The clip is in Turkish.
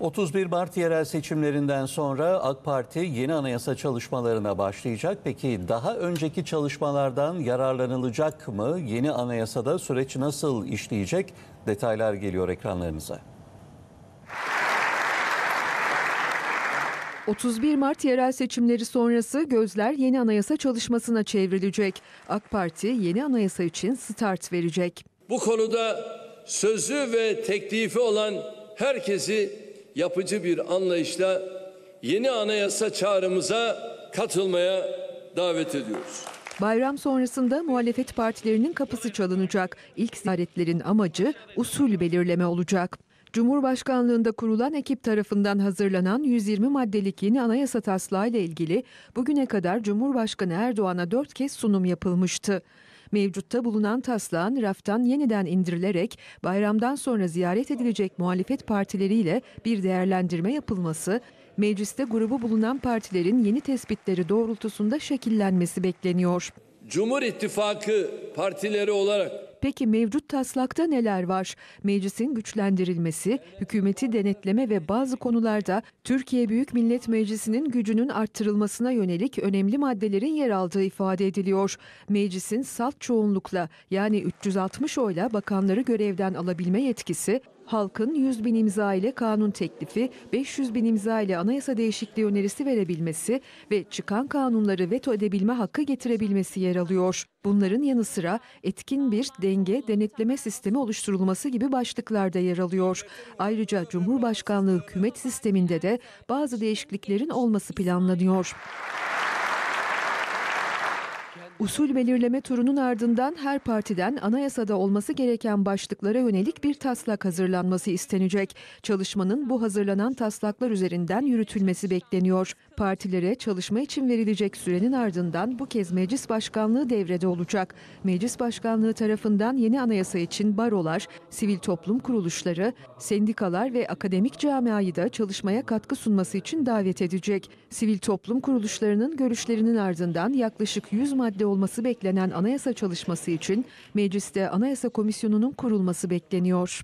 31 Mart yerel seçimlerinden sonra AK Parti yeni anayasa çalışmalarına başlayacak. Peki daha önceki çalışmalardan yararlanılacak mı? Yeni anayasada süreç nasıl işleyecek? Detaylar geliyor ekranlarınıza. 31 Mart yerel seçimleri sonrası gözler yeni anayasa çalışmasına çevrilecek. AK Parti yeni anayasa için start verecek. Bu konuda sözü ve teklifi olan herkesi yapıcı bir anlayışla yeni anayasa çağrımıza katılmaya davet ediyoruz. Bayram sonrasında muhalefet partilerinin kapısı çalınacak. İlk ziyaretlerin amacı usul belirleme olacak. Cumhurbaşkanlığında kurulan ekip tarafından hazırlanan 120 maddelik yeni anayasa taslağı ile ilgili bugüne kadar Cumhurbaşkanı Erdoğan'a 4 kez sunum yapılmıştı. Mevcutta bulunan taslağın raftan yeniden indirilerek bayramdan sonra ziyaret edilecek muhalefet partileriyle bir değerlendirme yapılması, mecliste grubu bulunan partilerin yeni tespitleri doğrultusunda şekillenmesi bekleniyor. Cumhur İttifakı partileri olarak Peki mevcut taslakta neler var? Meclisin güçlendirilmesi, hükümeti denetleme ve bazı konularda Türkiye Büyük Millet Meclisi'nin gücünün arttırılmasına yönelik önemli maddelerin yer aldığı ifade ediliyor. Meclisin salt çoğunlukla yani 360 oyla bakanları görevden alabilme yetkisi, halkın 100 bin imza ile kanun teklifi, 500 bin imza ile anayasa değişikliği önerisi verebilmesi ve çıkan kanunları veto edebilme hakkı getirebilmesi yer alıyor. Bunların yanı sıra etkin bir denge denetleme sistemi oluşturulması gibi başlıklarda yer alıyor. Ayrıca Cumhurbaşkanlığı hükümet sisteminde de bazı değişikliklerin olması planlanıyor. Usul belirleme turunun ardından her partiden anayasada olması gereken başlıklara yönelik bir taslak hazırlanması istenecek. Çalışmanın bu hazırlanan taslaklar üzerinden yürütülmesi bekleniyor. Partilere çalışma için verilecek sürenin ardından bu kez meclis başkanlığı devrede olacak. Meclis başkanlığı tarafından yeni anayasa için barolar, sivil toplum kuruluşları, sendikalar ve akademik camiayı da çalışmaya katkı sunması için davet edecek. Sivil toplum kuruluşlarının görüşlerinin ardından yaklaşık 100 madde gündemde olması beklenen anayasa çalışması için mecliste anayasa komisyonunun kurulması bekleniyor.